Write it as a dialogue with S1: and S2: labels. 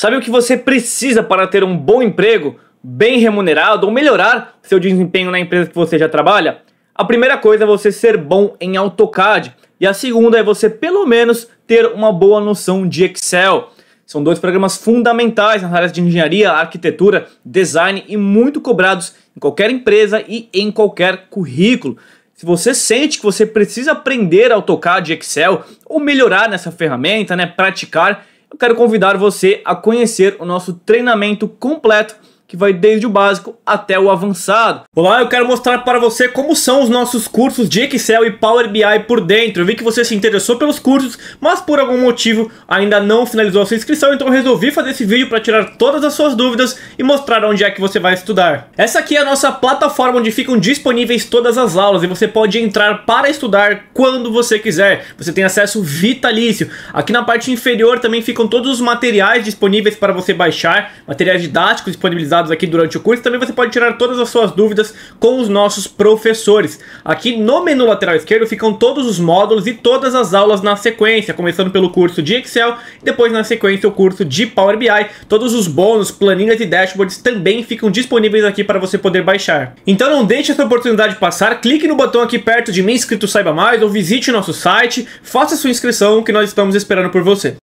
S1: Sabe o que você precisa para ter um bom emprego, bem remunerado ou melhorar seu desempenho na empresa que você já trabalha? A primeira coisa é você ser bom em AutoCAD e a segunda é você pelo menos ter uma boa noção de Excel. São dois programas fundamentais nas áreas de engenharia, arquitetura, design e muito cobrados em qualquer empresa e em qualquer currículo. Se você sente que você precisa aprender AutoCAD e Excel ou melhorar nessa ferramenta, né, praticar, eu quero convidar você a conhecer o nosso treinamento completo que vai desde o básico até o avançado. Olá, eu quero mostrar para você como são os nossos cursos de Excel e Power BI por dentro. Eu vi que você se interessou pelos cursos, mas por algum motivo ainda não finalizou a sua inscrição, então eu resolvi fazer esse vídeo para tirar todas as suas dúvidas e mostrar onde é que você vai estudar. Essa aqui é a nossa plataforma onde ficam disponíveis todas as aulas e você pode entrar para estudar quando você quiser. Você tem acesso vitalício. Aqui na parte inferior também ficam todos os materiais disponíveis para você baixar, materiais didáticos disponibilizados aqui durante o curso. Também você pode tirar todas as suas dúvidas com os nossos professores. Aqui no menu lateral esquerdo ficam todos os módulos e todas as aulas na sequência, começando pelo curso de Excel, depois na sequência o curso de Power BI. Todos os bônus, planilhas e dashboards também ficam disponíveis aqui para você poder baixar. Então não deixe essa oportunidade passar, clique no botão aqui perto de mim, inscrito saiba mais, ou visite o nosso site, faça sua inscrição que nós estamos esperando por você.